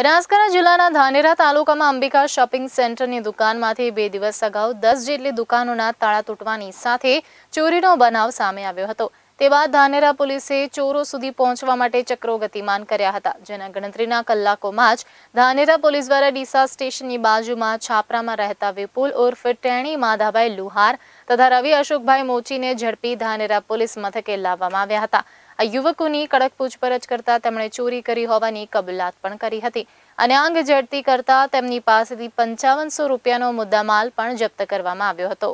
બનાસ્કરા જિલ્લાના ધાનેરા તાલુકામાં અંબિકા શોપિંગ સેન્ટરની દુકાનમાંથી બે દિવસ સગાવ 10 જેટલી દુકાનોના તાળા તૂટવાની સાથે ચોરીનો બનાવ સામે આવ્યો હતો તે બાદ ધાનેરા પોલીસે ચોરો સુધી પહોંચવા માટે ચક્રોગતિમાન કર્યા હતા જેના ગણતરીના કલાકોમાં જ ધાનેરા પોલીસ દ્વારા ડીસા સ્ટેશનની બાજુમાં છાપરામાં રહેતા વિપુલ ઉર્ફે ટેણી માધાભાઈ લુહાર તથા રવિશંકરભાઈ મોચીને ઝડપી ધાનેરા પોલીસ મથકે લાવવામાં આવ્યા હતા આ યુવકોની કડક પૂછપરછ કરતા તેમણે ચોરી કરી હોવાની કબૂલાત પણ કરી હતી અને અંગ ઝડતી કરતા તેમની પાસેથી પંચાવનસો રૂપિયાનો મુદ્દામાલ પણ જપ્ત કરવામાં આવ્યો હતો